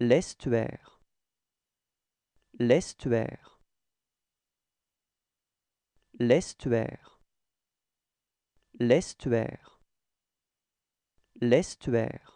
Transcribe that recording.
L'estuaire. L'estuaire. L'estuaire. L'estuaire. L'estuaire.